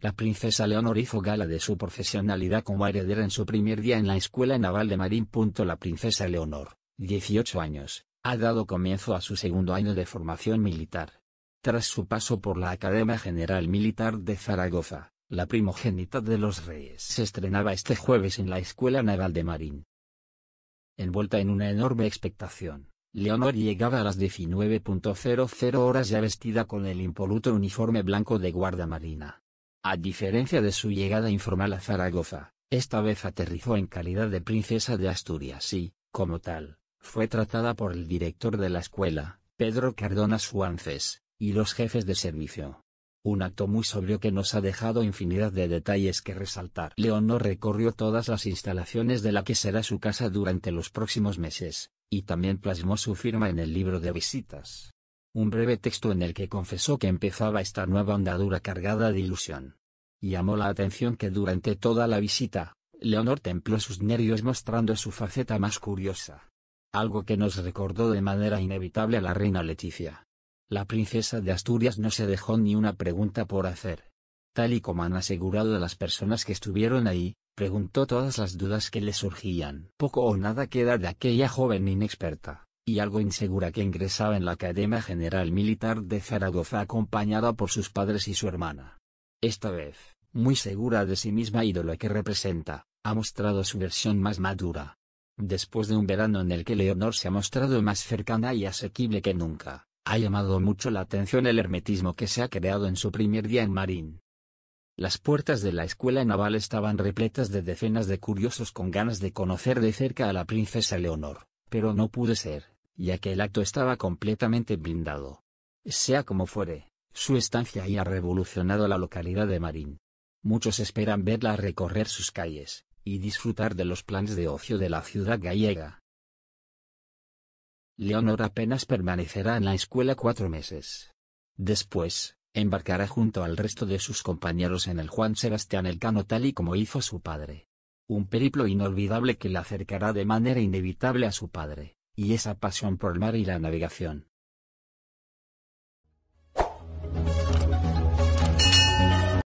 La princesa Leonor hizo gala de su profesionalidad como heredera en su primer día en la Escuela Naval de Marín. La princesa Leonor, 18 años, ha dado comienzo a su segundo año de formación militar. Tras su paso por la Academia General Militar de Zaragoza, la primogénita de los reyes se estrenaba este jueves en la Escuela Naval de Marín. Envuelta en una enorme expectación, Leonor llegaba a las 19.00 horas ya vestida con el impoluto uniforme blanco de marina. A diferencia de su llegada informal a Zaragoza, esta vez aterrizó en calidad de princesa de Asturias y, como tal, fue tratada por el director de la escuela, Pedro Cardona Suances, y los jefes de servicio. Un acto muy sobrio que nos ha dejado infinidad de detalles que resaltar. Leonor recorrió todas las instalaciones de la que será su casa durante los próximos meses, y también plasmó su firma en el libro de visitas un breve texto en el que confesó que empezaba esta nueva andadura cargada de ilusión. Llamó la atención que durante toda la visita, Leonor templó sus nervios mostrando su faceta más curiosa. Algo que nos recordó de manera inevitable a la reina Leticia. La princesa de Asturias no se dejó ni una pregunta por hacer. Tal y como han asegurado las personas que estuvieron ahí, preguntó todas las dudas que le surgían. Poco o nada queda de aquella joven inexperta y algo insegura que ingresaba en la Academia General Militar de Zaragoza acompañada por sus padres y su hermana. Esta vez, muy segura de sí misma y de lo que representa, ha mostrado su versión más madura. Después de un verano en el que Leonor se ha mostrado más cercana y asequible que nunca, ha llamado mucho la atención el hermetismo que se ha creado en su primer día en Marín. Las puertas de la escuela naval estaban repletas de decenas de curiosos con ganas de conocer de cerca a la princesa Leonor, pero no pude ser ya que el acto estaba completamente blindado. Sea como fuere, su estancia ahí ha revolucionado la localidad de Marín. Muchos esperan verla recorrer sus calles, y disfrutar de los planes de ocio de la ciudad gallega. Leonor apenas permanecerá en la escuela cuatro meses. Después, embarcará junto al resto de sus compañeros en el Juan Sebastián Elcano tal y como hizo su padre. Un periplo inolvidable que le acercará de manera inevitable a su padre y esa pasión por el mar y la navegación.